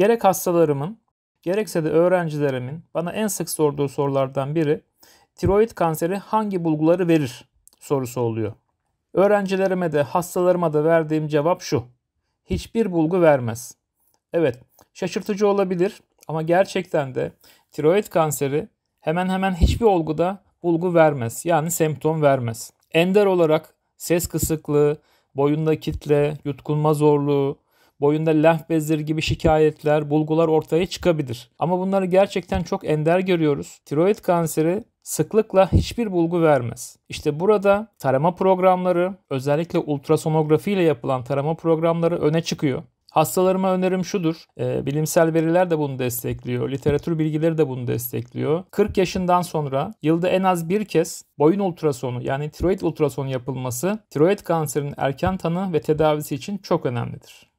Gerek hastalarımın, gerekse de öğrencilerimin bana en sık sorduğu sorulardan biri tiroid kanseri hangi bulguları verir sorusu oluyor. Öğrencilerime de hastalarıma da verdiğim cevap şu. Hiçbir bulgu vermez. Evet, şaşırtıcı olabilir ama gerçekten de tiroid kanseri hemen hemen hiçbir olguda bulgu vermez. Yani semptom vermez. Ender olarak ses kısıklığı, boyunda kitle, yutkunma zorluğu, boyunda lenf bezleri gibi şikayetler, bulgular ortaya çıkabilir. Ama bunları gerçekten çok ender görüyoruz. Tiroid kanseri sıklıkla hiçbir bulgu vermez. İşte burada tarama programları, özellikle ultrasonografi ile yapılan tarama programları öne çıkıyor. Hastalarıma önerim şudur. E, bilimsel veriler de bunu destekliyor. Literatür bilgileri de bunu destekliyor. 40 yaşından sonra yılda en az bir kez boyun ultrasonu yani tiroid ultrasonu yapılması tiroid kanserinin erken tanı ve tedavisi için çok önemlidir.